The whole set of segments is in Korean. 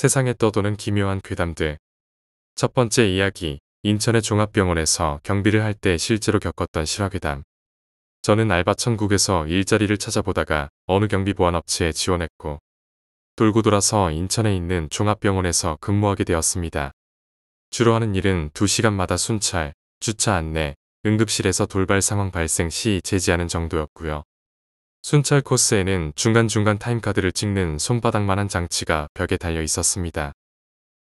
세상에 떠도는 기묘한 괴담들. 첫 번째 이야기, 인천의 종합병원에서 경비를 할 때 실제로 겪었던 실화괴담. 저는 알바 천국에서 일자리를 찾아보다가 어느 경비보안업체에 지원했고 돌고 돌아서 인천에 있는 종합병원에서 근무하게 되었습니다. 주로 하는 일은 2시간마다 순찰, 주차 안내, 응급실에서 돌발 상황 발생 시 제지하는 정도였고요. 순찰 코스에는 중간중간 타임카드를 찍는 손바닥만한 장치가 벽에 달려 있었습니다.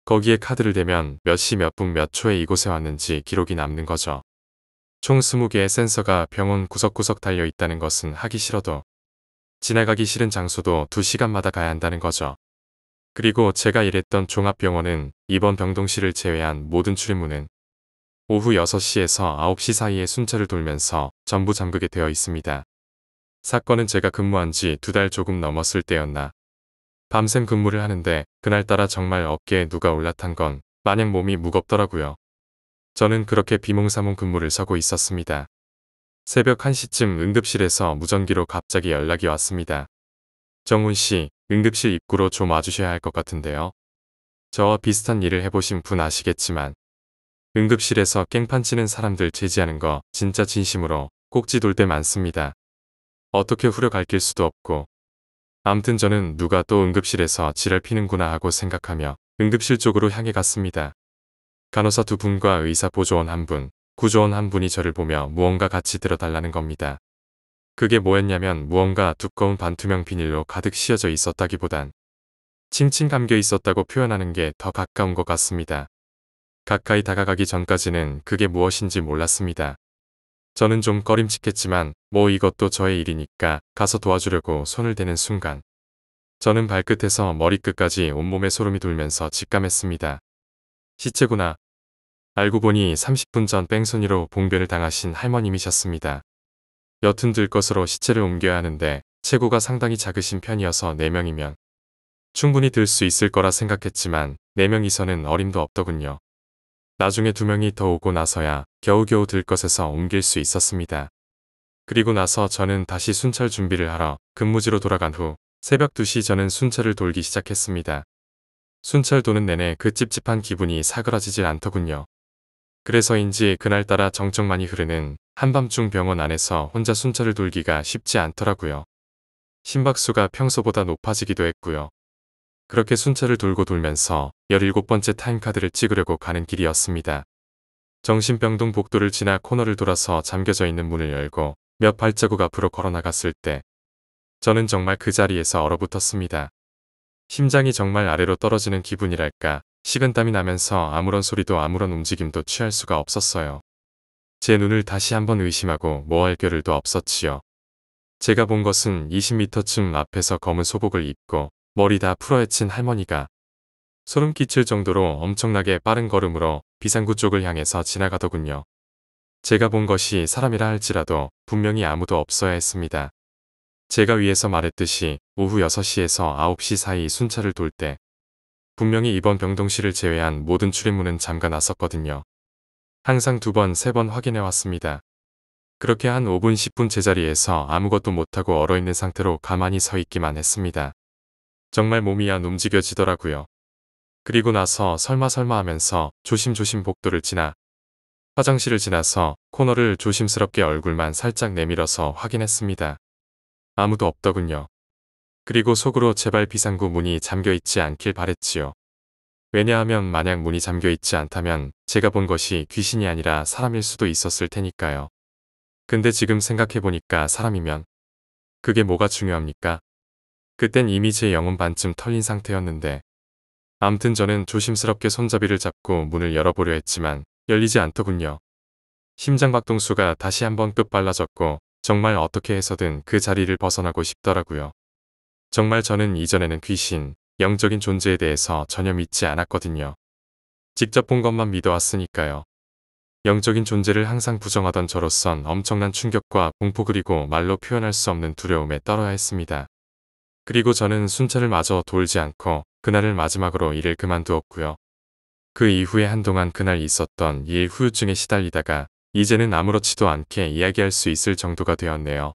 거기에 카드를 대면 몇 시 몇 분몇 몇 초에 이곳에 왔는지 기록이 남는 거죠. 총 20개의 센서가 병원 구석구석 달려 있다는 것은 하기 싫어도 지나가기 싫은 장소도 2시간마다 가야 한다는 거죠. 그리고 제가 일했던 종합병원은 이번 병동실을 제외한 모든 출입문은 오후 6시에서 9시 사이에 순찰을 돌면서 전부 잠그게 되어 있습니다. 사건은 제가 근무한 지 두 달 조금 넘었을 때였나. 밤샘 근무를 하는데 그날따라 정말 어깨에 누가 올라탄 건 마냥 몸이 무겁더라고요. 저는 그렇게 비몽사몽 근무를 서고 있었습니다. 새벽 1시쯤 응급실에서 무전기로 갑자기 연락이 왔습니다. 정훈 씨, 응급실 입구로 좀 와주셔야 할 것 같은데요. 저와 비슷한 일을 해보신 분 아시겠지만 응급실에서 깽판 치는 사람들 제지하는 거 진짜 진심으로 꼭지 돌 때 많습니다. 어떻게 후려갈길 수도 없고 암튼 저는 누가 또 응급실에서 지랄 피는구나 하고 생각하며 응급실 쪽으로 향해 갔습니다. 간호사 두 분과 의사 보조원 한 분, 구조원 한 분이 저를 보며 무언가 같이 들어달라는 겁니다. 그게 뭐였냐면 무언가 두꺼운 반투명 비닐로 가득 씌어져 있었다기보단 칭칭 감겨 있었다고 표현하는 게 더 가까운 것 같습니다. 가까이 다가가기 전까지는 그게 무엇인지 몰랐습니다. 저는 좀 꺼림칙했지만 뭐 이것도 저의 일이니까 가서 도와주려고 손을 대는 순간 저는 발끝에서 머리끝까지 온몸에 소름이 돌면서 직감했습니다. 시체구나. 알고 보니 30분 전 뺑소니로 봉변을 당하신 할머님이셨습니다. 여튼 들 것으로 시체를 옮겨야 하는데 체구가 상당히 작으신 편이어서 4명이면 충분히 들 수 있을 거라 생각했지만 4명이서는 어림도 없더군요. 나중에 두 명이 더 오고 나서야 겨우겨우 들 것에서 옮길 수 있었습니다. 그리고 나서 저는 다시 순찰 준비를 하러 근무지로 돌아간 후 새벽 2시 저는 순찰을 돌기 시작했습니다. 순찰 도는 내내 그 찝찝한 기분이 사그라지질 않더군요. 그래서인지 그날따라 정적많이 흐르는 한밤중 병원 안에서 혼자 순찰을 돌기가 쉽지 않더라고요. 심박수가 평소보다 높아지기도 했고요. 그렇게 순찰을 돌고 돌면서 17번째 타임카드를 찍으려고 가는 길이었습니다. 정신병동 복도를 지나 코너를 돌아서 잠겨져 있는 문을 열고 몇 발자국 앞으로 걸어나갔을 때 저는 정말 그 자리에서 얼어붙었습니다. 심장이 정말 아래로 떨어지는 기분이랄까 식은땀이 나면서 아무런 소리도 아무런 움직임도 취할 수가 없었어요. 제 눈을 다시 한번 의심하고 뭐 할 겨를도 없었지요. 제가 본 것은 20m쯤 앞에서 검은 소복을 입고 머리 다 풀어헤친 할머니가 소름 끼칠 정도로 엄청나게 빠른 걸음으로 비상구 쪽을 향해서 지나가더군요. 제가 본 것이 사람이라 할지라도 분명히 아무도 없어야 했습니다. 제가 위에서 말했듯이 오후 6시에서 9시 사이 순찰을 돌 때 분명히 이번 병동실을 제외한 모든 출입문은 잠가 놨었거든요. 항상 두 번, 세 번 확인해 왔습니다. 그렇게 한 5분, 10분 제자리에서 아무것도 못하고 얼어있는 상태로 가만히 서 있기만 했습니다. 정말 몸이 안 움직여지더라고요. 그리고 나서 설마 설마 하면서 조심조심 복도를 지나 화장실을 지나서 코너를 조심스럽게 얼굴만 살짝 내밀어서 확인했습니다. 아무도 없더군요. 그리고 속으로 제발 비상구 문이 잠겨있지 않길 바랬지요. 왜냐하면 만약 문이 잠겨있지 않다면 제가 본 것이 귀신이 아니라 사람일 수도 있었을 테니까요. 근데 지금 생각해보니까 사람이면 그게 뭐가 중요합니까? 그땐 이미 제 영혼 반쯤 털린 상태였는데 암튼 저는 조심스럽게 손잡이를 잡고 문을 열어보려 했지만 열리지 않더군요. 심장박동수가 다시 한번 끝발라졌고 정말 어떻게 해서든 그 자리를 벗어나고 싶더라고요. 정말 저는 이전에는 귀신, 영적인 존재에 대해서 전혀 믿지 않았거든요. 직접 본 것만 믿어왔으니까요. 영적인 존재를 항상 부정하던 저로선 엄청난 충격과 공포 그리고 말로 표현할 수 없는 두려움에 떨어야 했습니다. 그리고 저는 순찰을 마저 돌지 않고 그날을 마지막으로 일을 그만두었고요. 그 이후에 한동안 그날 있었던 일 후유증에 시달리다가 이제는 아무렇지도 않게 이야기할 수 있을 정도가 되었네요.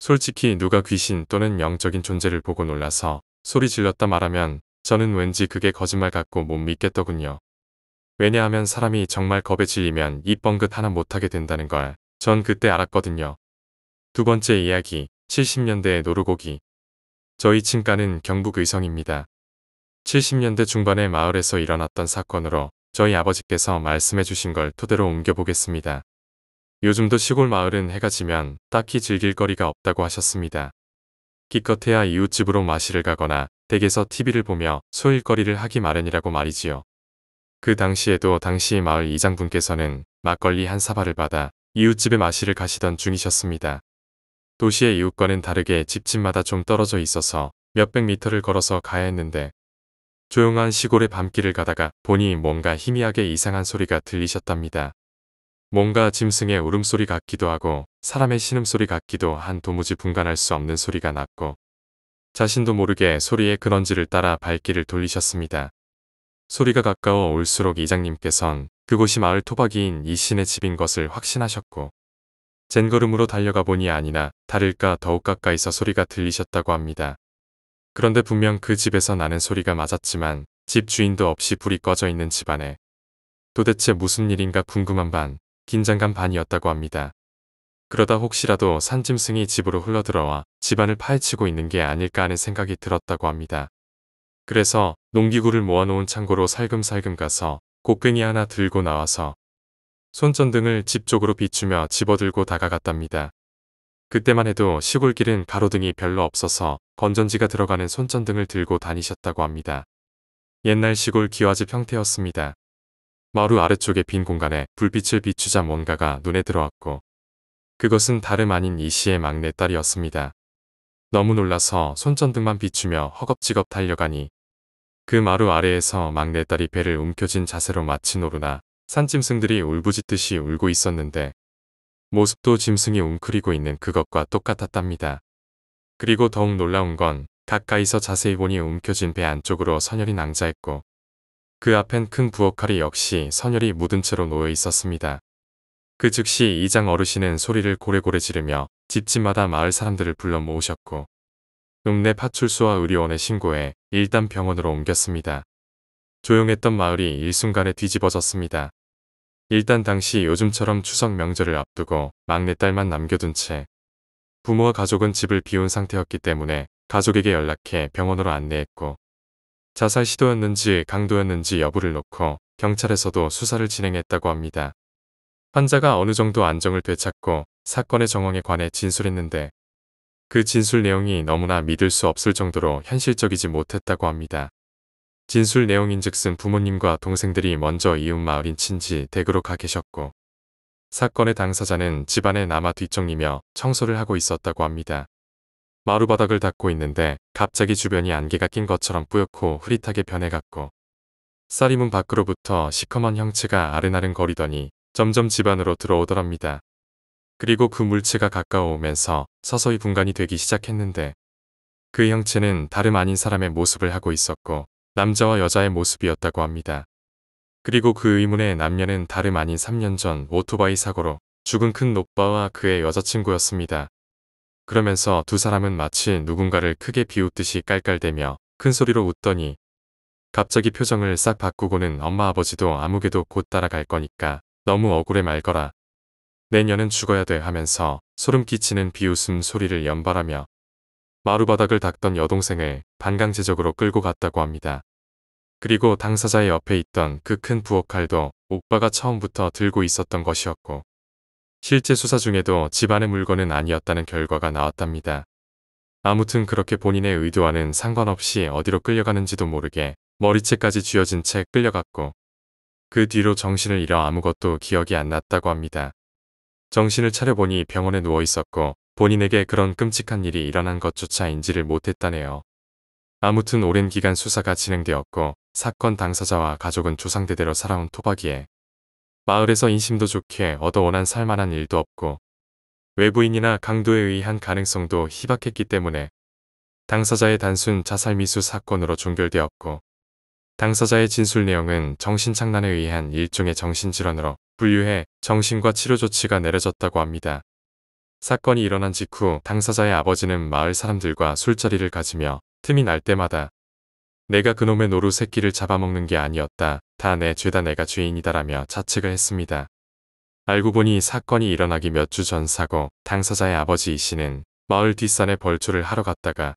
솔직히 누가 귀신 또는 영적인 존재를 보고 놀라서 소리 질렀다 말하면 저는 왠지 그게 거짓말 같고 못 믿겠더군요. 왜냐하면 사람이 정말 겁에 질리면 입 뻥긋 하나 못하게 된다는 걸 전 그때 알았거든요. 두 번째 이야기, 70년대의 노루고기. 저희 친가는 경북 의성입니다. 70년대 중반에 마을에서 일어났던 사건으로 저희 아버지께서 말씀해 주신 걸 토대로 옮겨보겠습니다. 요즘도 시골 마을은 해가 지면 딱히 즐길 거리가 없다고 하셨습니다. 기껏해야 이웃집으로 마시를 가거나 댁에서 TV를 보며 소일거리를 하기 마련이라고 말이지요. 그 당시에도 당시 마을 이장분께서는 막걸리 한 사발을 받아 이웃집에 마시를 가시던 중이셨습니다. 도시의 이웃과는 다르게 집집마다 좀 떨어져 있어서 몇백 미터를 걸어서 가야 했는데 조용한 시골의 밤길을 가다가 보니 뭔가 희미하게 이상한 소리가 들리셨답니다. 뭔가 짐승의 울음소리 같기도 하고 사람의 신음소리 같기도 한 도무지 분간할 수 없는 소리가 났고 자신도 모르게 소리의 근원지를 따라 발길을 돌리셨습니다. 소리가 가까워 올수록 이장님께선 그곳이 마을 토박이인 이 신의 집인 것을 확신하셨고 젠걸음으로 달려가 보니 아니나 다를까 더욱 가까이서 소리가 들리셨다고 합니다. 그런데 분명 그 집에서 나는 소리가 맞았지만 집 주인도 없이 불이 꺼져 있는 집안에 도대체 무슨 일인가 궁금한 반, 긴장감 반이었다고 합니다. 그러다 혹시라도 산짐승이 집으로 흘러들어와 집안을 파헤치고 있는 게 아닐까 하는 생각이 들었다고 합니다. 그래서 농기구를 모아놓은 창고로 살금살금 가서 곡괭이 하나 들고 나와서 손전등을 집 쪽으로 비추며 집어들고 다가갔답니다. 그때만 해도 시골길은 가로등이 별로 없어서 건전지가 들어가는 손전등을 들고 다니셨다고 합니다. 옛날 시골 기와집 형태였습니다. 마루 아래쪽의 빈 공간에 불빛을 비추자 뭔가가 눈에 들어왔고 그것은 다름 아닌 이 씨의 막내딸이었습니다. 너무 놀라서 손전등만 비추며 허겁지겁 달려가니 그 마루 아래에서 막내딸이 배를 움켜쥔 자세로 마치 노루나 산짐승들이 울부짖듯이 울고 있었는데 모습도 짐승이 웅크리고 있는 그것과 똑같았답니다. 그리고 더욱 놀라운 건 가까이서 자세히 보니 움켜진배 안쪽으로 선열이 낭자했고 그 앞엔 큰 부엌칼이 역시 선열이 묻은 채로 놓여 있었습니다. 그 즉시 이장 어르신은 소리를 고래고래 지르며 집집마다 마을 사람들을 불러 모으셨고 읍내 파출소와 의료원에 신고해 일단 병원으로 옮겼습니다. 조용했던 마을이 일순간에 뒤집어졌습니다. 일단 당시 요즘처럼 추석 명절을 앞두고 막내딸만 남겨둔 채 부모와 가족은 집을 비운 상태였기 때문에 가족에게 연락해 병원으로 안내했고 자살 시도였는지 강도였는지 여부를 놓고 경찰에서도 수사를 진행했다고 합니다. 환자가 어느 정도 안정을 되찾고 사건의 정황에 관해 진술했는데 그 진술 내용이 너무나 믿을 수 없을 정도로 현실적이지 못했다고 합니다. 진술 내용인즉슨 부모님과 동생들이 먼저 이웃 마을인 친지 댁으로 가 계셨고 사건의 당사자는 집안의 남아 뒷정리며 청소를 하고 있었다고 합니다. 마루 바닥을 닦고 있는데 갑자기 주변이 안개가 낀 것처럼 뿌옇고 흐릿하게 변해갔고 쌀이 문 밖으로부터 시커먼 형체가 아른아른 거리더니 점점 집안으로 들어오더랍니다. 그리고 그 물체가 가까워오면서 서서히 분간이 되기 시작했는데 그 형체는 다름 아닌 사람의 모습을 하고 있었고 남자와 여자의 모습이었다고 합니다. 그리고 그의문의 남녀는 다름 아닌 3년 전 오토바이 사고로 죽은 큰 오빠와 그의 여자친구였습니다. 그러면서 두 사람은 마치 누군가를 크게 비웃듯이 깔깔대며 큰 소리로 웃더니 갑자기 표정을 싹 바꾸고는 엄마 아버지도 아무개도 곧 따라갈 거니까 너무 억울해 말거라. 내년은 죽어야 돼 하면서 소름 끼치는 비웃음 소리를 연발하며 마루바닥을 닦던 여동생을 반강제적으로 끌고 갔다고 합니다. 그리고 당사자의 옆에 있던 그 큰 부엌 칼도 오빠가 처음부터 들고 있었던 것이었고 실제 수사 중에도 집안의 물건은 아니었다는 결과가 나왔답니다. 아무튼 그렇게 본인의 의도와는 상관없이 어디로 끌려가는지도 모르게 머리채까지 쥐어진 채 끌려갔고 그 뒤로 정신을 잃어 아무것도 기억이 안 났다고 합니다. 정신을 차려보니 병원에 누워 있었고 본인에게 그런 끔찍한 일이 일어난 것조차 인지를 못했다네요. 아무튼 오랜 기간 수사가 진행되었고 사건 당사자와 가족은 조상대대로 살아온 토박이에 마을에서 인심도 좋게 얻어 원한 살만한 일도 없고 외부인이나 강도에 의한 가능성도 희박했기 때문에 당사자의 단순 자살 미수 사건으로 종결되었고 당사자의 진술 내용은 정신착란에 의한 일종의 정신질환으로 분류해 정신과 치료 조치가 내려졌다고 합니다. 사건이 일어난 직후 당사자의 아버지는 마을 사람들과 술자리를 가지며 틈이 날 때마다 내가 그놈의 노루 새끼를 잡아먹는 게 아니었다. 다 내 죄다 내가 죄인이다라며 자책을 했습니다. 알고 보니 사건이 일어나기 몇 주 전 사고 당사자의 아버지 이 씨는 마을 뒷산에 벌초를 하러 갔다가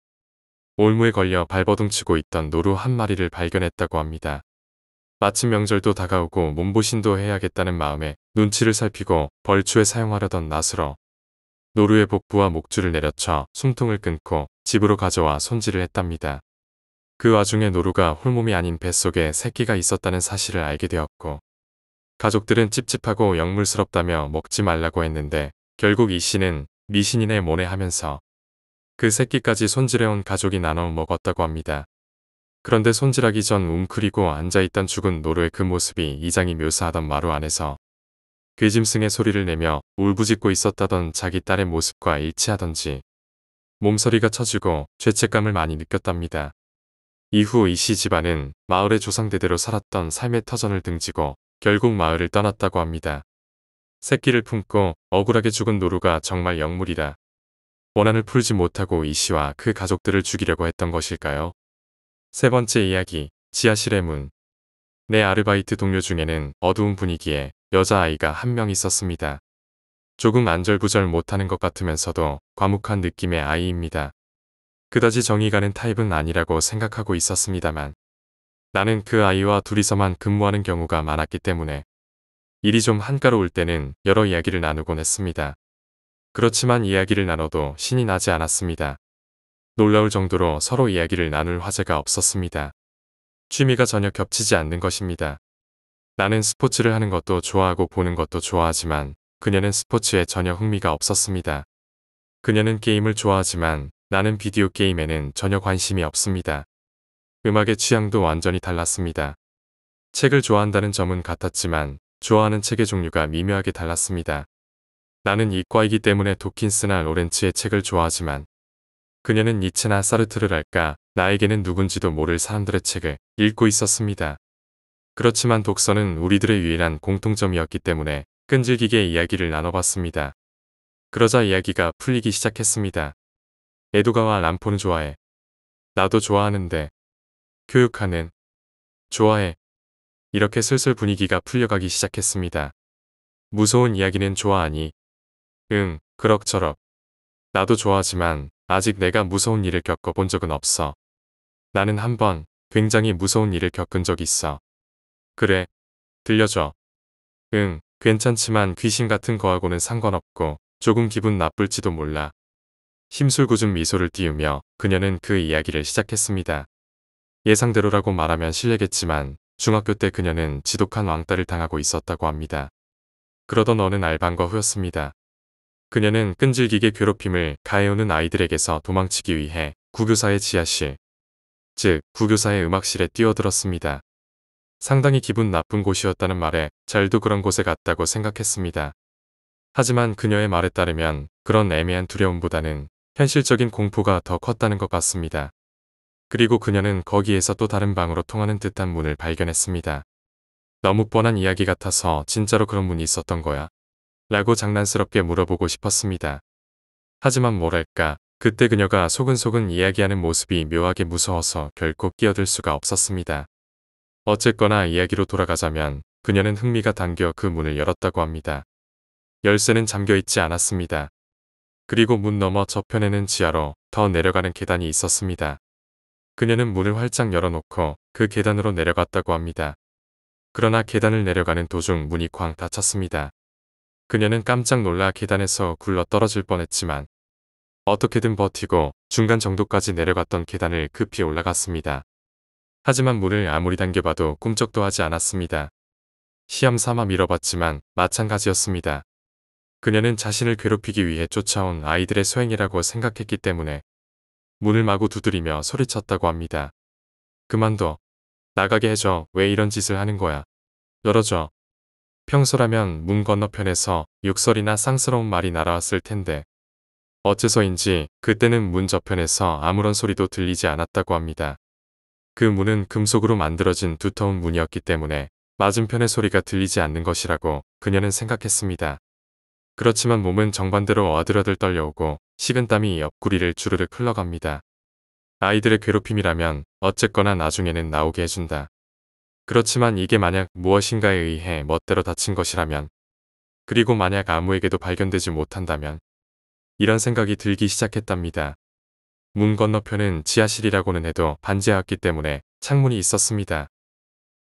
올무에 걸려 발버둥치고 있던 노루 한 마리를 발견했다고 합니다. 마침 명절도 다가오고 몸보신도 해야겠다는 마음에 눈치를 살피고 벌초에 사용하려던 낫으로 노루의 복부와 목줄을 내려쳐 숨통을 끊고 집으로 가져와 손질을 했답니다. 그 와중에 노루가 홀몸이 아닌 뱃속에 새끼가 있었다는 사실을 알게 되었고 가족들은 찝찝하고 역물스럽다며 먹지 말라고 했는데 결국 이 씨는 미신인의 모래 하면서 그 새끼까지 손질해온 가족이 나눠 먹었다고 합니다. 그런데 손질하기 전 웅크리고 앉아있던 죽은 노루의 그 모습이 이장이 묘사하던 마루 안에서 괴짐승의 소리를 내며 울부짖고 있었다던 자기 딸의 모습과 일치하던지 몸서리가 쳐지고 죄책감을 많이 느꼈답니다. 이후 이씨 집안은 마을의 조상대대로 살았던 삶의 터전을 등지고 결국 마을을 떠났다고 합니다. 새끼를 품고 억울하게 죽은 노루가 정말 영물이다. 원한을 풀지 못하고 이씨와 그 가족들을 죽이려고 했던 것일까요? 세 번째 이야기, 지하실의 문. 내 아르바이트 동료 중에는 어두운 분위기에 여자아이가 한 명 있었습니다. 조금 안절부절 못하는 것 같으면서도 과묵한 느낌의 아이입니다. 그다지 정이 가는 타입은 아니라고 생각하고 있었습니다만 나는 그 아이와 둘이서만 근무하는 경우가 많았기 때문에 일이 좀 한가로울 때는 여러 이야기를 나누곤 했습니다. 그렇지만 이야기를 나눠도 신이 나지 않았습니다. 놀라울 정도로 서로 이야기를 나눌 화제가 없었습니다. 취미가 전혀 겹치지 않는 것입니다. 나는 스포츠를 하는 것도 좋아하고 보는 것도 좋아하지만 그녀는 스포츠에 전혀 흥미가 없었습니다. 그녀는 게임을 좋아하지만 나는 비디오 게임에는 전혀 관심이 없습니다. 음악의 취향도 완전히 달랐습니다. 책을 좋아한다는 점은 같았지만 좋아하는 책의 종류가 미묘하게 달랐습니다. 나는 이과이기 때문에 도킨스나 로렌츠의 책을 좋아하지만 그녀는 니체나 사르트르랄까 나에게는 누군지도 모를 사람들의 책을 읽고 있었습니다. 그렇지만 독서는 우리들의 유일한 공통점이었기 때문에 끈질기게 이야기를 나눠봤습니다. 그러자 이야기가 풀리기 시작했습니다. 에도가와 람포는 좋아해. 나도 좋아하는데. 교육하는. 좋아해. 이렇게 슬슬 분위기가 풀려가기 시작했습니다. 무서운 이야기는 좋아하니. 응, 그럭저럭. 나도 좋아하지만 아직 내가 무서운 일을 겪어본 적은 없어. 나는 한번 굉장히 무서운 일을 겪은 적 있어. 그래, 들려줘. 응, 괜찮지만 귀신 같은 거하고는 상관없고 조금 기분 나쁠지도 몰라. 힘술궂은 미소를 띄우며 그녀는 그 이야기를 시작했습니다. 예상대로라고 말하면 실례겠지만 중학교 때 그녀는 지독한 왕따를 당하고 있었다고 합니다. 그러던 어느 날 방과 후였습니다. 그녀는 끈질기게 괴롭힘을 가해오는 아이들에게서 도망치기 위해 구교사의 지하실, 즉 부교사의 음악실에 뛰어들었습니다. 상당히 기분 나쁜 곳이었다는 말에 잘도 그런 곳에 갔다고 생각했습니다. 하지만 그녀의 말에 따르면 그런 애매한 두려움보다는 현실적인 공포가 더 컸다는 것 같습니다. 그리고 그녀는 거기에서 또 다른 방으로 통하는 듯한 문을 발견했습니다. 너무 뻔한 이야기 같아서 진짜로 그런 문이 있었던 거야? 라고 장난스럽게 물어보고 싶었습니다. 하지만 뭐랄까 그때 그녀가 소근소근 이야기하는 모습이 묘하게 무서워서 결코 끼어들 수가 없었습니다. 어쨌거나 이야기로 돌아가자면 그녀는 흥미가 담겨그 문을 열었다고 합니다. 열쇠는 잠겨있지 않았습니다. 그리고 문 너머 저편에는 지하로 더 내려가는 계단이 있었습니다. 그녀는 문을 활짝 열어놓고 그 계단으로 내려갔다고 합니다. 그러나 계단을 내려가는 도중 문이 쾅 닫혔습니다. 그녀는 깜짝 놀라 계단에서 굴러 떨어질 뻔했지만 어떻게든 버티고 중간 정도까지 내려갔던 계단을 급히 올라갔습니다. 하지만 물을 아무리 당겨봐도 꿈쩍도 하지 않았습니다. 시험 삼아 밀어봤지만 마찬가지였습니다. 그녀는 자신을 괴롭히기 위해 쫓아온 아이들의 소행이라고 생각했기 때문에 문을 마구 두드리며 소리쳤다고 합니다. 그만둬. 나가게 해줘. 왜 이런 짓을 하는 거야. 열어줘. 평소라면 문 건너편에서 욕설이나 쌍스러운 말이 날아왔을 텐데 어째서인지 그때는 문 저편에서 아무런 소리도 들리지 않았다고 합니다. 그 문은 금속으로 만들어진 두터운 문이었기 때문에 맞은편의 소리가 들리지 않는 것이라고 그녀는 생각했습니다. 그렇지만 몸은 정반대로 어들어들 떨려오고 식은땀이 옆구리를 주르륵 흘러갑니다. 아이들의 괴롭힘이라면 어쨌거나 나중에는 나오게 해준다. 그렇지만 이게 만약 무엇인가에 의해 멋대로 다친 것이라면 그리고 만약 아무에게도 발견되지 못한다면 이런 생각이 들기 시작했답니다. 문 건너편은 지하실이라고는 해도 반지하였기 때문에 창문이 있었습니다.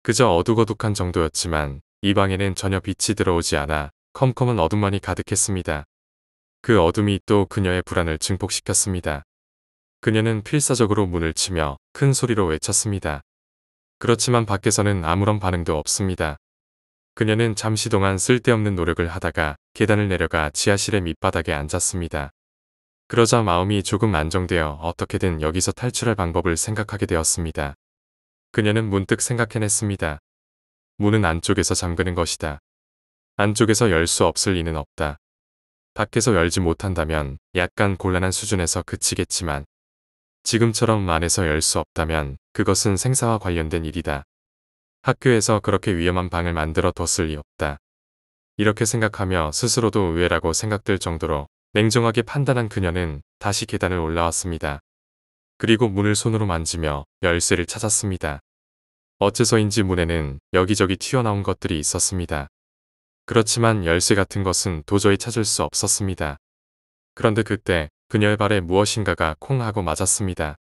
그저 어둑어둑한 정도였지만 이 방에는 전혀 빛이 들어오지 않아 컴컴한 어둠만이 가득했습니다. 그 어둠이 또 그녀의 불안을 증폭시켰습니다. 그녀는 필사적으로 문을 치며 큰 소리로 외쳤습니다. 그렇지만 밖에서는 아무런 반응도 없습니다. 그녀는 잠시 동안 쓸데없는 노력을 하다가 계단을 내려가 지하실의 밑바닥에 앉았습니다. 그러자 마음이 조금 안정되어 어떻게든 여기서 탈출할 방법을 생각하게 되었습니다. 그녀는 문득 생각해냈습니다. 문은 안쪽에서 잠그는 것이다. 안쪽에서 열 수 없을 리는 없다. 밖에서 열지 못한다면 약간 곤란한 수준에서 그치겠지만 지금처럼 안에서 열 수 없다면 그것은 생사와 관련된 일이다. 학교에서 그렇게 위험한 방을 만들어 뒀을 리 없다. 이렇게 생각하며 스스로도 의외라고 생각될 정도로 냉정하게 판단한 그녀는 다시 계단을 올라왔습니다. 그리고 문을 손으로 만지며 열쇠를 찾았습니다. 어째서인지 문에는 여기저기 튀어나온 것들이 있었습니다. 그렇지만 열쇠 같은 것은 도저히 찾을 수 없었습니다. 그런데 그때 그녀의 발에 무엇인가가 콩 하고 맞았습니다.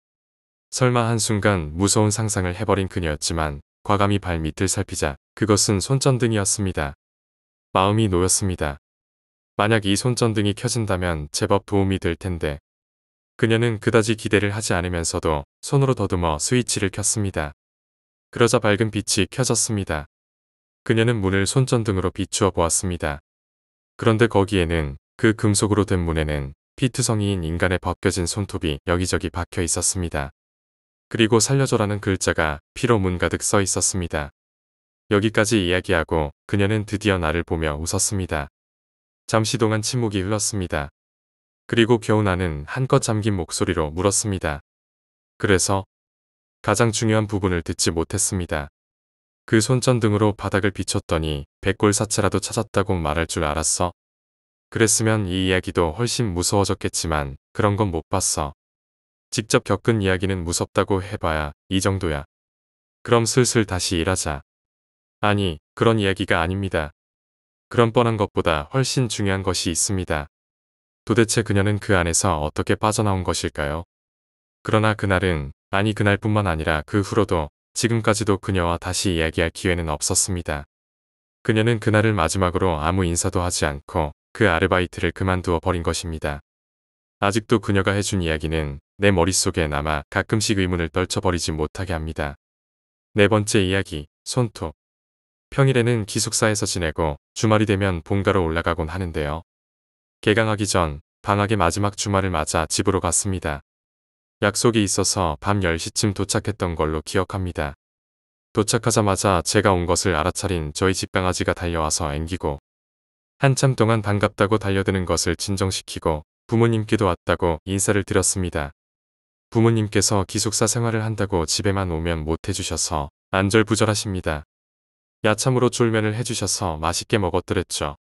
설마 한순간 무서운 상상을 해버린 그녀였지만 과감히 발밑을 살피자 그것은 손전등이었습니다. 마음이 놓였습니다. 만약 이 손전등이 켜진다면 제법 도움이 될 텐데 그녀는 그다지 기대를 하지 않으면서도 손으로 더듬어 스위치를 켰습니다. 그러자 밝은 빛이 켜졌습니다. 그녀는 문을 손전등으로 비추어 보았습니다. 그런데 거기에는 그 금속으로 된 문에는 피투성이인 인간의 벗겨진 손톱이 여기저기 박혀 있었습니다. 그리고 살려줘라는 글자가 피로 문가득 써 있었습니다. 여기까지 이야기하고 그녀는 드디어 나를 보며 웃었습니다. 잠시 동안 침묵이 흘렀습니다. 그리고 겨우 나는 한껏 잠긴 목소리로 물었습니다. 그래서 가장 중요한 부분을 듣지 못했습니다. 그 손전등으로 바닥을 비췄더니 백골 사체라도 찾았다고 말할 줄 알았어. 그랬으면 이 이야기도 훨씬 무서워졌겠지만 그런 건 못 봤어. 직접 겪은 이야기는 무섭다고 해봐야 이 정도야. 그럼 슬슬 다시 일하자. 아니, 그런 이야기가 아닙니다. 그런 뻔한 것보다 훨씬 중요한 것이 있습니다. 도대체 그녀는 그 안에서 어떻게 빠져나온 것일까요? 그러나 그날은, 아니 그날뿐만 아니라 그 후로도 지금까지도 그녀와 다시 이야기할 기회는 없었습니다. 그녀는 그날을 마지막으로 아무 인사도 하지 않고 그 아르바이트를 그만두어 버린 것입니다. 아직도 그녀가 해준 이야기는 내 머릿속에 남아 가끔씩 의문을 떨쳐버리지 못하게 합니다. 네 번째 이야기, 손톱. 평일에는 기숙사에서 지내고 주말이 되면 본가로 올라가곤 하는데요. 개강하기 전 방학의 마지막 주말을 맞아 집으로 갔습니다. 약속이 있어서 밤 10시쯤 도착했던 걸로 기억합니다. 도착하자마자 제가 온 것을 알아차린 저희 집 강아지가 달려와서 앵기고 한참 동안 반갑다고 달려드는 것을 진정시키고 부모님께도 왔다고 인사를 드렸습니다. 부모님께서 기숙사 생활을 한다고 집에만 오면 못해주셔서 안절부절하십니다. 야참으로 쫄면을 해주셔서 맛있게 먹었더랬죠.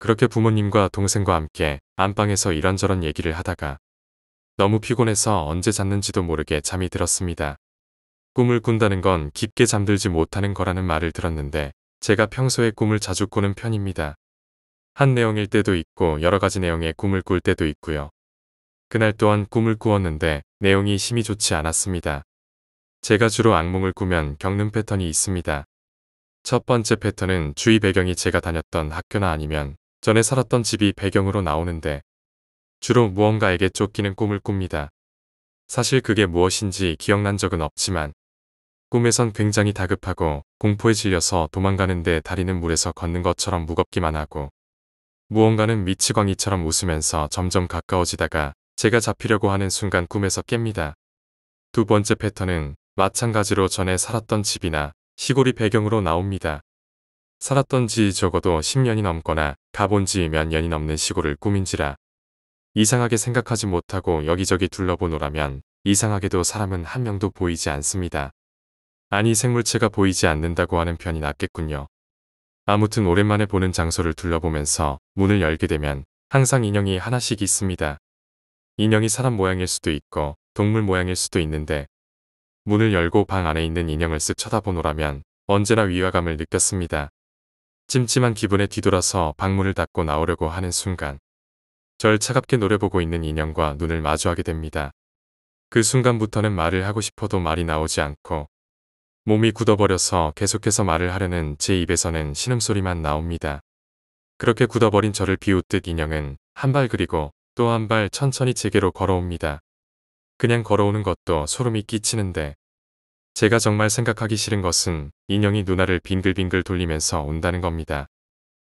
그렇게 부모님과 동생과 함께 안방에서 이런저런 얘기를 하다가 너무 피곤해서 언제 잤는지도 모르게 잠이 들었습니다. 꿈을 꾼다는 건 깊게 잠들지 못하는 거라는 말을 들었는데 제가 평소에 꿈을 자주 꾸는 편입니다. 한 내용일 때도 있고 여러 가지 내용의 꿈을 꿀 때도 있고요. 그날 또한 꿈을 꾸었는데 내용이 심히 좋지 않았습니다. 제가 주로 악몽을 꾸면 겪는 패턴이 있습니다. 첫 번째 패턴은 주위 배경이 제가 다녔던 학교나 아니면 전에 살았던 집이 배경으로 나오는데 주로 무언가에게 쫓기는 꿈을 꿉니다. 사실 그게 무엇인지 기억난 적은 없지만 꿈에선 굉장히 다급하고 공포에 질려서 도망가는데 다리는 물에서 걷는 것처럼 무겁기만 하고 무언가는 미치광이처럼 웃으면서 점점 가까워지다가 제가 잡히려고 하는 순간 꿈에서 깹니다. 두 번째 패턴은 마찬가지로 전에 살았던 집이나 시골이 배경으로 나옵니다. 살았던 지 적어도 10년이 넘거나 가본 지 몇 년이 넘는 시골을 꾸민지라 이상하게 생각하지 못하고 여기저기 둘러보노라면 이상하게도 사람은 한 명도 보이지 않습니다. 아니 생물체가 보이지 않는다고 하는 편이 낫겠군요. 아무튼 오랜만에 보는 장소를 둘러보면서 문을 열게 되면 항상 인형이 하나씩 있습니다. 인형이 사람 모양일 수도 있고 동물 모양일 수도 있는데 문을 열고 방 안에 있는 인형을 쓱 쳐다보노라면 언제나 위화감을 느꼈습니다. 찜찜한 기분에 뒤돌아서 방문을 닫고 나오려고 하는 순간 절 차갑게 노려보고 있는 인형과 눈을 마주하게 됩니다. 그 순간부터는 말을 하고 싶어도 말이 나오지 않고 몸이 굳어버려서 계속해서 말을 하려는 제 입에서는 신음소리만 나옵니다. 그렇게 굳어버린 저를 비웃듯 인형은 한 발 그리고 또한발 천천히 제게로 걸어옵니다. 그냥 걸어오는 것도 소름이 끼치는데 제가 정말 생각하기 싫은 것은 인형이 누나를 빙글빙글 돌리면서 온다는 겁니다.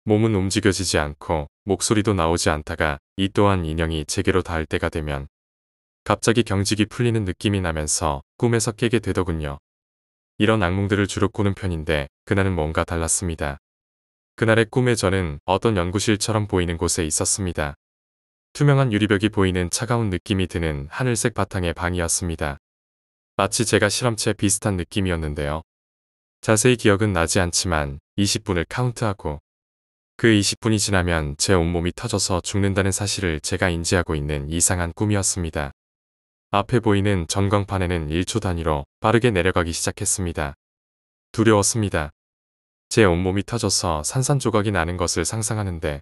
몸은 움직여지지 않고 목소리도 나오지 않다가 이 또한 인형이 제게로 닿을 때가 되면 갑자기 경직이 풀리는 느낌이 나면서 꿈에서 깨게 되더군요. 이런 악몽들을 주로 꾸는 편인데 그날은 뭔가 달랐습니다. 그날의 꿈에 저는 어떤 연구실처럼 보이는 곳에 있었습니다. 투명한 유리벽이 보이는 차가운 느낌이 드는 하늘색 바탕의 방이었습니다. 마치 제가 실험체 비슷한 느낌이었는데요. 자세히 기억은 나지 않지만 20분을 카운트하고 그 20분이 지나면 제 온몸이 터져서 죽는다는 사실을 제가 인지하고 있는 이상한 꿈이었습니다. 앞에 보이는 전광판에는 1초 단위로 빠르게 내려가기 시작했습니다. 두려웠습니다. 제 온몸이 터져서 산산조각이 나는 것을 상상하는데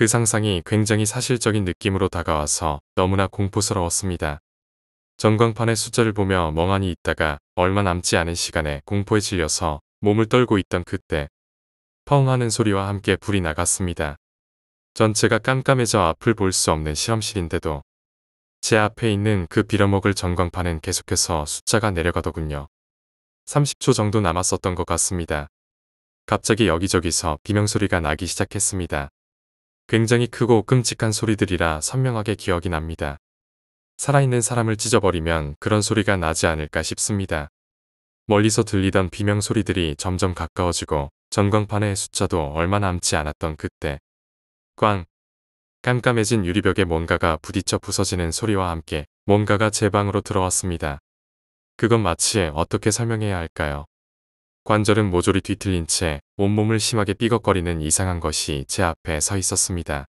그 상상이 굉장히 사실적인 느낌으로 다가와서 너무나 공포스러웠습니다. 전광판의 숫자를 보며 멍하니 있다가 얼마 남지 않은 시간에 공포에 질려서 몸을 떨고 있던 그때 펑 하는 소리와 함께 불이 나갔습니다. 전체가 깜깜해져 앞을 볼 수 없는 실험실인데도 제 앞에 있는 그 빌어먹을 전광판은 계속해서 숫자가 내려가더군요. 30초 정도 남았었던 것 같습니다. 갑자기 여기저기서 비명소리가 나기 시작했습니다. 굉장히 크고 끔찍한 소리들이라 선명하게 기억이 납니다. 살아있는 사람을 찢어버리면 그런 소리가 나지 않을까 싶습니다. 멀리서 들리던 비명 소리들이 점점 가까워지고 전광판의 숫자도 얼마 남지 않았던 그때 꽝 깜깜해진 유리벽에 뭔가가 부딪혀 부서지는 소리와 함께 뭔가가 제 방으로 들어왔습니다. 그건 마치 어떻게 설명해야 할까요? 관절은 모조리 뒤틀린 채 온몸을 심하게 삐걱거리는 이상한 것이 제 앞에 서 있었습니다.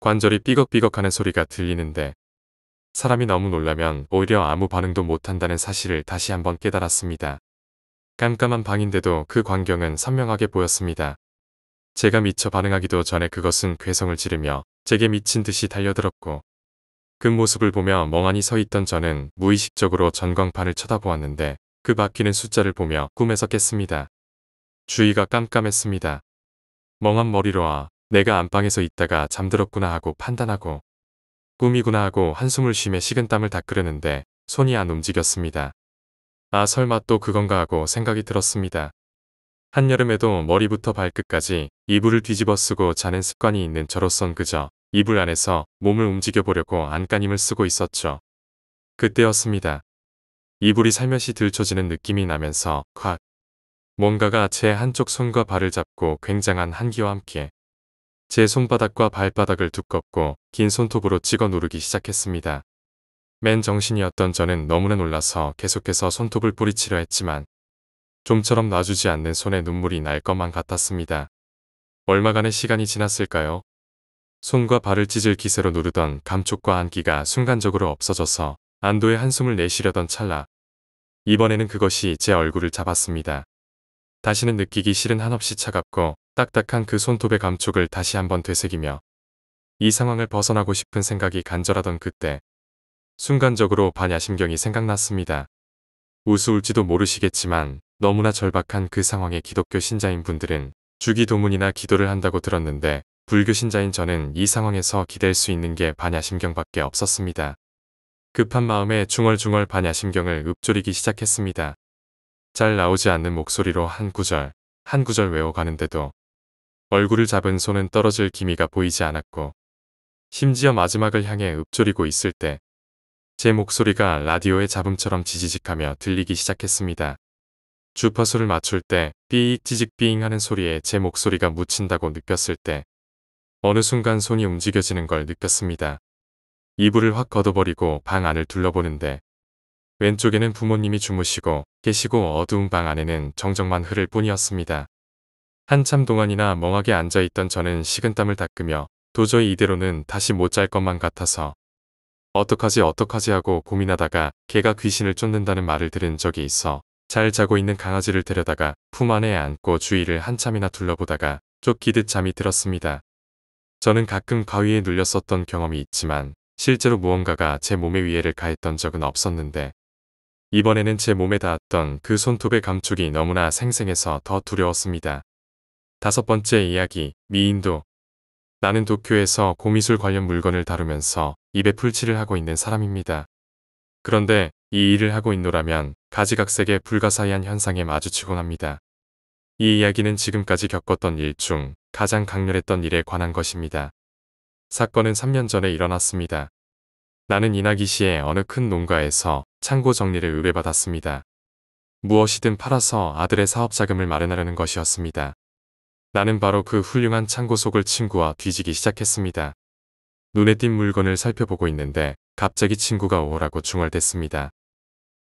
관절이 삐걱삐걱하는 소리가 들리는데 사람이 너무 놀라면 오히려 아무 반응도 못한다는 사실을 다시 한번 깨달았습니다. 깜깜한 방인데도 그 광경은 선명하게 보였습니다. 제가 미처 반응하기도 전에 그것은 괴성을 지르며 제게 미친 듯이 달려들었고 그 모습을 보며 멍하니 서 있던 저는 무의식적으로 전광판을 쳐다보았는데 그 바뀌는 숫자를 보며 꿈에서 깼습니다. 주위가 깜깜했습니다. 멍한 머리로 와 아, 내가 안방에서 있다가 잠들었구나 하고 판단하고 꿈이구나 하고 한숨을 쉬며 식은땀을 닦으려는데 손이 안 움직였습니다. 아 설마 또 그건가 하고 생각이 들었습니다. 한여름에도 머리부터 발끝까지 이불을 뒤집어 쓰고 자는 습관이 있는 저로선 그저 이불 안에서 몸을 움직여 보려고 안간힘을 쓰고 있었죠. 그때였습니다. 이불이 살며시 들쳐지는 느낌이 나면서 콱 뭔가가 제 한쪽 손과 발을 잡고 굉장한 한기와 함께 제 손바닥과 발바닥을 두껍고 긴 손톱으로 찍어 누르기 시작했습니다. 맨 정신이었던 저는 너무나 놀라서 계속해서 손톱을 뿌리치려 했지만 좀처럼 놔주지 않는 손에 눈물이 날 것만 같았습니다. 얼마간의 시간이 지났을까요? 손과 발을 찢을 기세로 누르던 감촉과 안기가 순간적으로 없어져서 안도의 한숨을 내쉬려던 찰나. 이번에는 그것이 제 얼굴을 잡았습니다. 다시는 느끼기 싫은 한없이 차갑고 딱딱한 그 손톱의 감촉을 다시 한번 되새기며 이 상황을 벗어나고 싶은 생각이 간절하던 그때 순간적으로 반야심경이 생각났습니다. 우스울지도 모르시겠지만 너무나 절박한 그 상황의 기독교 신자인 분들은 주기도문이나 기도를 한다고 들었는데 불교 신자인 저는 이 상황에서 기댈 수 있는 게 반야심경밖에 없었습니다. 급한 마음에 중얼중얼 반야심경을 읊조리기 시작했습니다. 잘 나오지 않는 목소리로 한 구절, 한 구절 외워가는데도 얼굴을 잡은 손은 떨어질 기미가 보이지 않았고 심지어 마지막을 향해 읊조리고 있을 때 제 목소리가 라디오의 잡음처럼 지지직하며 들리기 시작했습니다. 주파수를 맞출 때 삐익 지직 삐잉 하는 소리에 제 목소리가 묻힌다고 느꼈을 때 어느 순간 손이 움직여지는 걸 느꼈습니다. 이불을 확 걷어버리고 방 안을 둘러보는데 왼쪽에는 부모님이 주무시고 계시고 어두운 방 안에는 정적만 흐를 뿐이었습니다. 한참 동안이나 멍하게 앉아있던 저는 식은땀을 닦으며 도저히 이대로는 다시 못 잘 것만 같아서 어떡하지 어떡하지 하고 고민하다가 개가 귀신을 쫓는다는 말을 들은 적이 있어 잘 자고 있는 강아지를 데려다가 품 안에 안고 주위를 한참이나 둘러보다가 쫓기듯 잠이 들었습니다. 저는 가끔 가위에 눌렸었던 경험이 있지만 실제로 무언가가 제 몸에 위해를 가했던 적은 없었는데 이번에는 제 몸에 닿았던 그 손톱의 감촉이 너무나 생생해서 더 두려웠습니다. 다섯 번째 이야기, 미인도. 나는 도쿄에서 고미술 관련 물건을 다루면서 입에 풀칠을 하고 있는 사람입니다. 그런데 이 일을 하고 있노라면 가지각색의 불가사의한 현상에 마주치곤 합니다. 이 이야기는 지금까지 겪었던 일 중 가장 강렬했던 일에 관한 것입니다. 사건은 3년 전에 일어났습니다. 나는 이나기시의 어느 큰 농가에서 창고 정리를 의뢰받았습니다. 무엇이든 팔아서 아들의 사업 자금을 마련하려는 것이었습니다. 나는 바로 그 훌륭한 창고 속을 친구와 뒤지기 시작했습니다. 눈에 띈 물건을 살펴보고 있는데 갑자기 친구가 오라고 중얼댔습니다.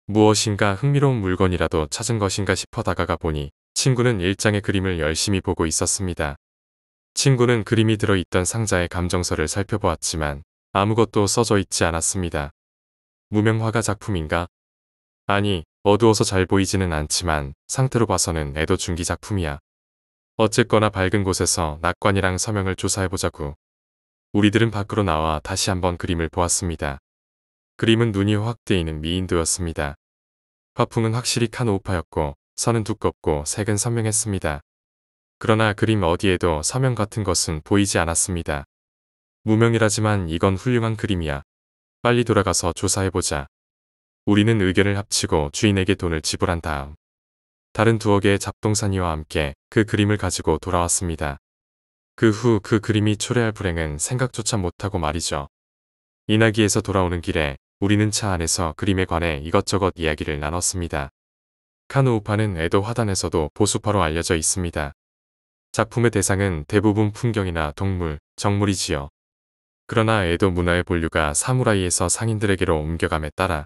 무엇인가 흥미로운 물건이라도 찾은 것인가 싶어 다가가 보니 친구는 일장의 그림을 열심히 보고 있었습니다. 친구는 그림이 들어있던 상자의 감정서를 살펴보았지만 아무것도 써져 있지 않았습니다. 무명화가 작품인가? 아니, 어두워서 잘 보이지는 않지만 상태로 봐서는 애도 중기 작품이야. 어쨌거나 밝은 곳에서 낙관이랑 서명을 조사해보자고. 우리들은 밖으로 나와 다시 한번 그림을 보았습니다. 그림은 눈이 확 뜨이는 미인도였습니다. 화풍은 확실히 칸 오파였고 선은 두껍고 색은 선명했습니다. 그러나 그림 어디에도 서명 같은 것은 보이지 않았습니다. 무명이라지만 이건 훌륭한 그림이야. 빨리 돌아가서 조사해보자. 우리는 의견을 합치고 주인에게 돈을 지불한 다음 다른 두어 개의 잡동사니와 함께 그 그림을 가지고 돌아왔습니다. 그 후 그 그 그림이 초래할 불행은 생각조차 못하고 말이죠. 이나기에서 돌아오는 길에 우리는 차 안에서 그림에 관해 이것저것 이야기를 나눴습니다. 카누우파는 에도 화단에서도 보수파로 알려져 있습니다. 작품의 대상은 대부분 풍경이나 동물, 정물이지요. 그러나 에도 문화의 본류가 사무라이에서 상인들에게로 옮겨감에 따라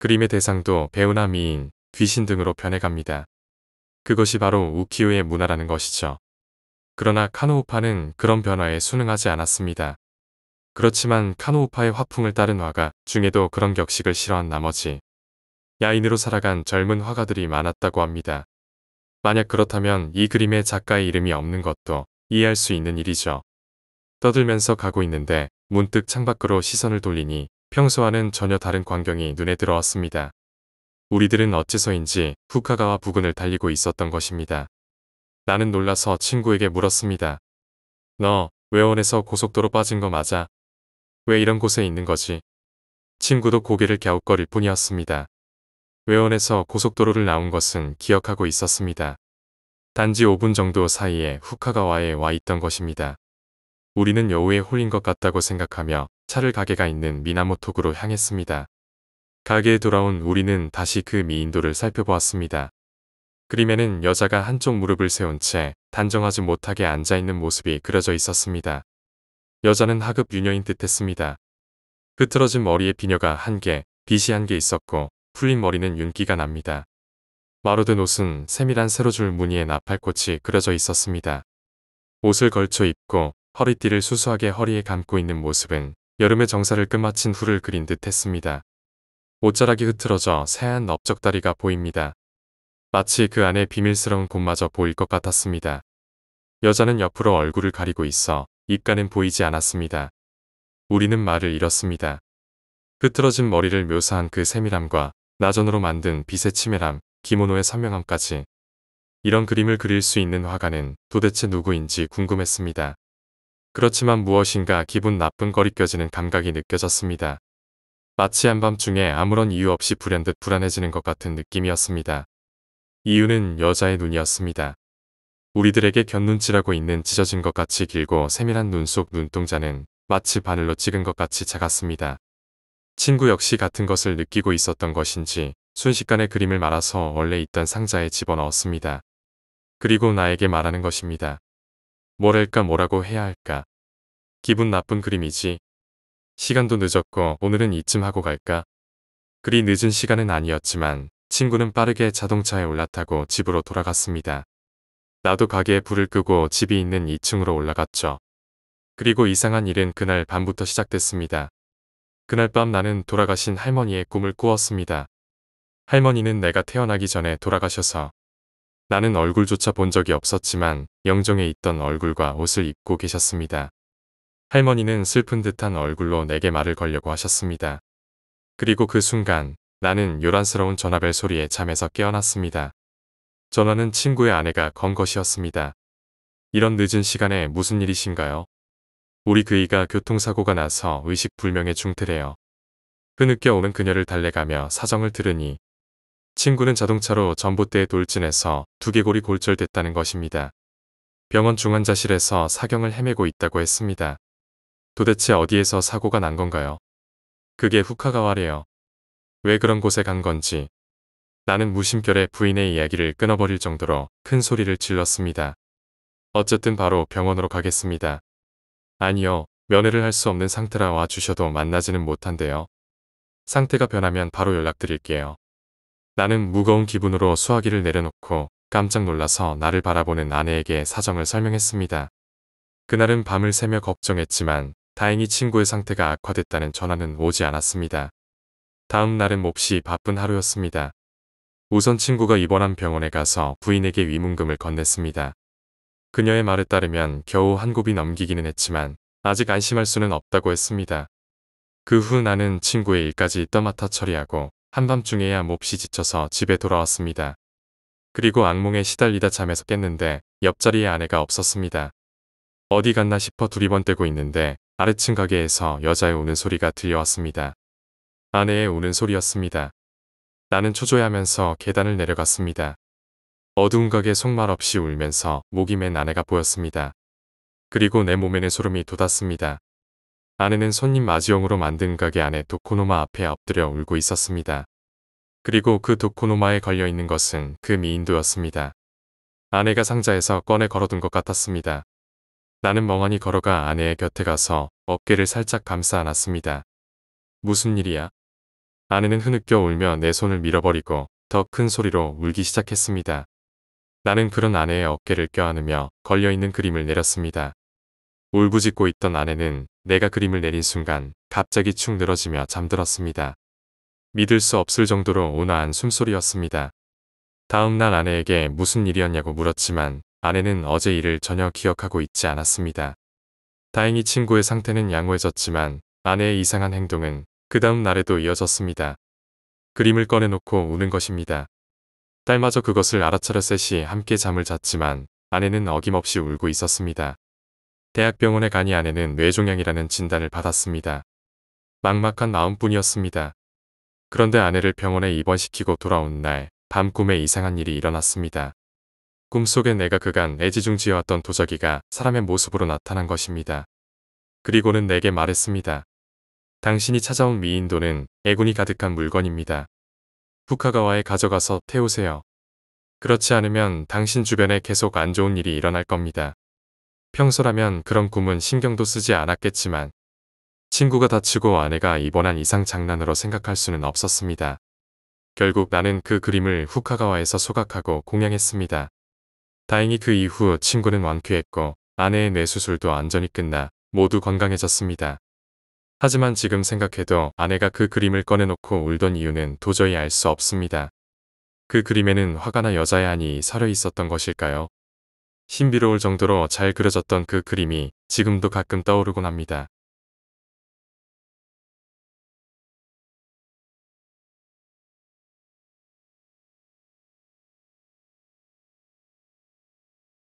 그림의 대상도 배우나 미인, 귀신 등으로 변해갑니다. 그것이 바로 우키요의 문화라는 것이죠. 그러나 카노우파는 그런 변화에 순응하지 않았습니다. 그렇지만 카노우파의 화풍을 따른 화가 중에도 그런 격식을 싫어한 나머지 야인으로 살아간 젊은 화가들이 많았다고 합니다. 만약 그렇다면 이 그림에 작가의 이름이 없는 것도 이해할 수 있는 일이죠. 떠들면서 가고 있는데 문득 창밖으로 시선을 돌리니 평소와는 전혀 다른 광경이 눈에 들어왔습니다. 우리들은 어째서인지 후카가와 부근을 달리고 있었던 것입니다. 나는 놀라서 친구에게 물었습니다. 너 외원에서 고속도로 빠진 거 맞아? 왜 이런 곳에 있는 거지? 친구도 고개를 갸웃거릴 뿐이었습니다. 외원에서 고속도로를 나온 것은 기억하고 있었습니다. 단지 5분 정도 사이에 후카가와에 와 있던 것입니다. 우리는 여우에 홀린 것 같다고 생각하며 차를 가게가 있는 미나모토구로 향했습니다. 가게에 돌아온 우리는 다시 그 미인도를 살펴보았습니다. 그림에는 여자가 한쪽 무릎을 세운 채 단정하지 못하게 앉아있는 모습이 그려져 있었습니다. 여자는 하급 유녀인 듯 했습니다. 흐트러진 머리에 비녀가 한 개, 빗이 한 개 있었고 풀린 머리는 윤기가 납니다. 마루든 옷은 세밀한 세로줄 무늬의 나팔꽃이 그려져 있었습니다. 옷을 걸쳐 입고 허리띠를 수수하게 허리에 감고 있는 모습은 여름의 정사를 끝마친 후를 그린 듯 했습니다. 옷자락이 흐트러져 새한 넓적다리가 보입니다. 마치 그 안에 비밀스러운 곳마저 보일 것 같았습니다. 여자는 옆으로 얼굴을 가리고 있어 입가는 보이지 않았습니다. 우리는 말을 잃었습니다. 흐트러진 머리를 묘사한 그 세밀함과 나전으로 만든 빛의 치밀함, 기모노의 선명함까지 이런 그림을 그릴 수 있는 화가는 도대체 누구인지 궁금했습니다. 그렇지만 무엇인가 기분 나쁜 거리껴지는 감각이 느껴졌습니다. 마치 한밤중에 아무런 이유 없이 불현듯 불안해지는 것 같은 느낌이었습니다. 이유는 여자의 눈이었습니다. 우리들에게 견눈치라고 있는 찢어진 것 같이 길고 세밀한 눈 속 눈동자는 마치 바늘로 찍은 것 같이 작았습니다. 친구 역시 같은 것을 느끼고 있었던 것인지 순식간에 그림을 말아서 원래 있던 상자에 집어넣었습니다. 그리고 나에게 말하는 것입니다. 뭐랄까 뭐라고 해야 할까. 기분 나쁜 그림이지. 시간도 늦었고 오늘은 이쯤 하고 갈까? 그리 늦은 시간은 아니었지만 친구는 빠르게 자동차에 올라타고 집으로 돌아갔습니다. 나도 가게에 불을 끄고 집이 있는 2층으로 올라갔죠. 그리고 이상한 일은 그날 밤부터 시작됐습니다. 그날 밤 나는 돌아가신 할머니의 꿈을 꾸었습니다. 할머니는 내가 태어나기 전에 돌아가셔서 나는 얼굴조차 본 적이 없었지만 영정에 있던 얼굴과 옷을 입고 계셨습니다. 할머니는 슬픈 듯한 얼굴로 내게 말을 걸려고 하셨습니다. 그리고 그 순간 나는 요란스러운 전화벨 소리에 잠에서 깨어났습니다. 전화는 친구의 아내가 건 것이었습니다. 이런 늦은 시간에 무슨 일이신가요? 우리 그이가 교통사고가 나서 의식불명에 중태래요. 그늦게 오는 그녀를 달래가며 사정을 들으니 친구는 자동차로 전봇대에 돌진해서 두개골이 골절됐다는 것입니다. 병원 중환자실에서 사경을 헤매고 있다고 했습니다. 도대체 어디에서 사고가 난 건가요? 그게 후카가와래요. 왜 그런 곳에 간 건지. 나는 무심결에 부인의 이야기를 끊어버릴 정도로 큰 소리를 질렀습니다. 어쨌든 바로 병원으로 가겠습니다. 아니요. 면회를 할 수 없는 상태라 와주셔도 만나지는 못한데요. 상태가 변하면 바로 연락드릴게요. 나는 무거운 기분으로 수화기를 내려놓고 깜짝 놀라서 나를 바라보는 아내에게 사정을 설명했습니다. 그날은 밤을 새며 걱정했지만 다행히 친구의 상태가 악화됐다는 전화는 오지 않았습니다. 다음 날은 몹시 바쁜 하루였습니다. 우선 친구가 입원한 병원에 가서 부인에게 위문금을 건넸습니다. 그녀의 말에 따르면 겨우 한 곱이 넘기기는 했지만 아직 안심할 수는 없다고 했습니다. 그 후 나는 친구의 일까지 떠맡아 처리하고 한밤중에야 몹시 지쳐서 집에 돌아왔습니다. 그리고 악몽에 시달리다 잠에서 깼는데 옆자리에 아내가 없었습니다. 어디 갔나 싶어 두리번대고 있는데 아래층 가게에서 여자의 우는 소리가 들려왔습니다. 아내의 우는 소리였습니다. 나는 초조해하면서 계단을 내려갔습니다. 어두운 가게 속말없이 울면서 목이 맨 아내가 보였습니다. 그리고 내 몸에는 소름이 돋았습니다. 아내는 손님 맞이용으로 만든 가게 안에 도코노마 앞에 엎드려 울고 있었습니다. 그리고 그 도코노마에 걸려있는 것은 그 미인도였습니다. 아내가 상자에서 꺼내 걸어둔 것 같았습니다. 나는 멍하니 걸어가 아내의 곁에 가서 어깨를 살짝 감싸 안았습니다. 무슨 일이야? 아내는 흐느껴 울며 내 손을 밀어버리고 더 큰 소리로 울기 시작했습니다. 나는 그런 아내의 어깨를 껴안으며 걸려있는 그림을 내렸습니다. 울부짖고 있던 아내는 내가 그림을 내린 순간 갑자기 축 늘어지며 잠들었습니다. 믿을 수 없을 정도로 온화한 숨소리였습니다. 다음날 아내에게 무슨 일이었냐고 물었지만 아내는 어제 일을 전혀 기억하고 있지 않았습니다. 다행히 친구의 상태는 양호해졌지만 아내의 이상한 행동은 그 다음 날에도 이어졌습니다. 그림을 꺼내놓고 우는 것입니다. 딸마저 그것을 알아차려 셋이 함께 잠을 잤지만 아내는 어김없이 울고 있었습니다. 대학병원에 가니 아내는 뇌종양이라는 진단을 받았습니다. 막막한 마음뿐이었습니다. 그런데 아내를 병원에 입원시키고 돌아온 날 밤 꿈에 이상한 일이 일어났습니다. 꿈속에 내가 그간 애지중지해왔던 도자기가 사람의 모습으로 나타난 것입니다. 그리고는 내게 말했습니다. 당신이 찾아온 미인도는 애군이 가득한 물건입니다. 후카가와에 가져가서 태우세요. 그렇지 않으면 당신 주변에 계속 안 좋은 일이 일어날 겁니다. 평소라면 그런 꿈은 신경도 쓰지 않았겠지만 친구가 다치고 아내가 입원한 이상 장난으로 생각할 수는 없었습니다. 결국 나는 그 그림을 후카가와에서 소각하고 공양했습니다. 다행히 그 이후 친구는 완쾌했고 아내의 뇌수술도 안전히 끝나 모두 건강해졌습니다. 하지만 지금 생각해도 아내가 그 그림을 꺼내놓고 울던 이유는 도저히 알 수 없습니다. 그 그림에는 화가 나 여자의 한이 서려 있었던 것일까요? 신비로울 정도로 잘 그려졌던 그 그림이 지금도 가끔 떠오르곤 합니다.